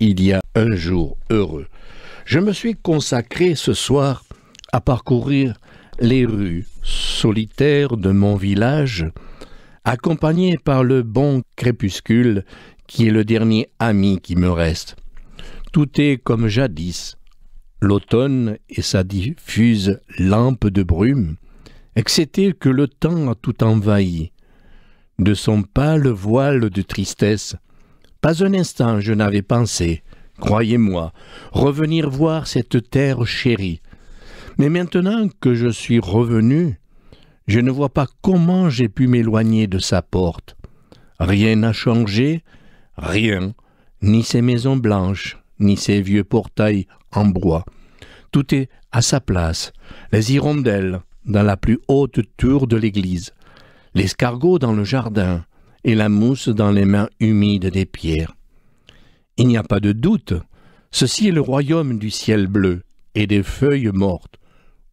il y a un jour heureux. Je me suis consacré ce soir à parcourir les rues solitaires de mon village, accompagné par le bon crépuscule qui est le dernier ami qui me reste. Tout est comme jadis, l'automne et sa diffuse lampe de brume, excepté que le temps a tout envahi. De son pâle voile de tristesse, pas un instant je n'avais pensé, croyez-moi, revenir voir cette terre chérie. Mais maintenant que je suis revenu, je ne vois pas comment j'ai pu m'éloigner de sa porte. Rien n'a changé, rien, ni ses maisons blanches, ni ses vieux portails en bois. Tout est à sa place, les hirondelles dans la plus haute tour de l'église, l'escargot dans le jardin, et la mousse dans les mains humides des pierres. Il n'y a pas de doute, ceci est le royaume du ciel bleu et des feuilles mortes,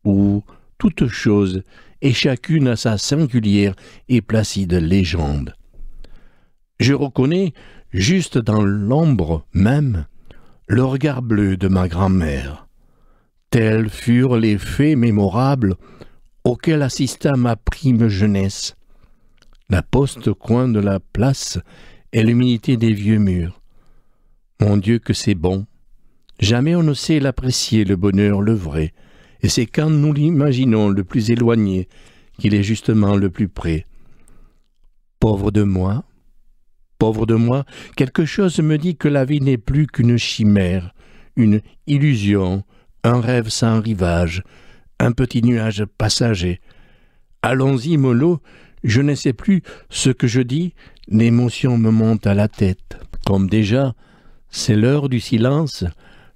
où toute chose et chacune a sa singulière et placide légende. Je reconnais, juste dans l'ombre même, le regard bleu de ma grand-mère. Tels furent les faits mémorables auxquels assista ma prime jeunesse la poste au coin de la place est l'humidité des vieux murs. Mon Dieu que c'est bon. Jamais on ne sait l'apprécier, le bonheur, le vrai, et c'est quand nous l'imaginons le plus éloigné qu'il est justement le plus près. Pauvre de moi, pauvre de moi, quelque chose me dit que la vie n'est plus qu'une chimère, une illusion, un rêve sans rivage, un petit nuage passager. Allons-y, mollo, je ne sais plus ce que je dis, l'émotion me monte à la tête. Comme déjà, c'est l'heure du silence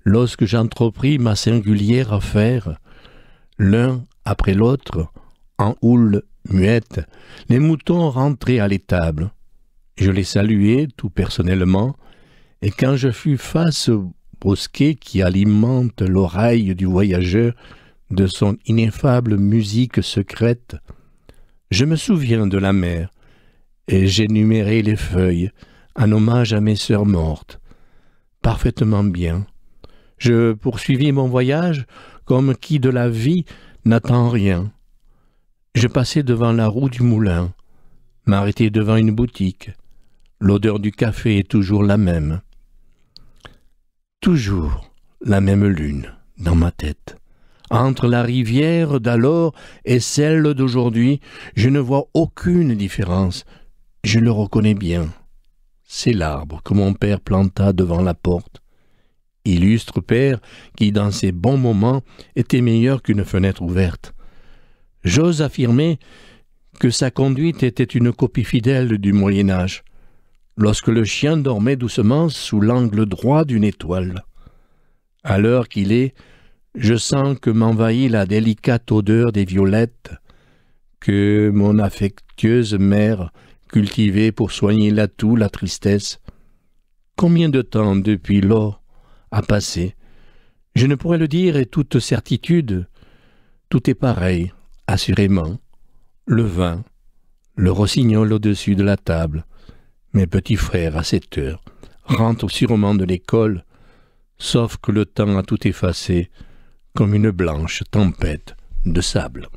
lorsque j'entrepris ma singulière affaire. L'un après l'autre, en houle muette, les moutons rentraient à l'étable. Je les saluai tout personnellement, et quand je fus face au bosquet qui alimente l'oreille du voyageur de son ineffable musique secrète, je me souviens de la mer, et j'énumérais les feuilles, un hommage à mes sœurs mortes. Parfaitement bien. Je poursuivis mon voyage comme qui de la vie n'attend rien. Je passais devant la roue du moulin, m'arrêtai devant une boutique. L'odeur du café est toujours la même. Toujours la même lune dans ma tête. Entre la rivière d'alors et celle d'aujourd'hui, je ne vois aucune différence. Je le reconnais bien. C'est l'arbre que mon père planta devant la porte. Illustre père qui, dans ses bons moments, était meilleur qu'une fenêtre ouverte. J'ose affirmer que sa conduite était une copie fidèle du Moyen Âge, lorsque le chien dormait doucement sous l'angle droit d'une étoile. À l'heure qu'il est, je sens que m'envahit la délicate odeur des violettes que mon affectueuse mère cultivait pour soigner l'atout, la tristesse. Combien de temps depuis lors a passé Je ne pourrais le dire et toute certitude. Tout est pareil, assurément. Le vin, le rossignol au-dessus de la table, mes petits frères à cette heure rentrent sûrement de l'école, sauf que le temps a tout effacé, comme une blanche tempête de sable.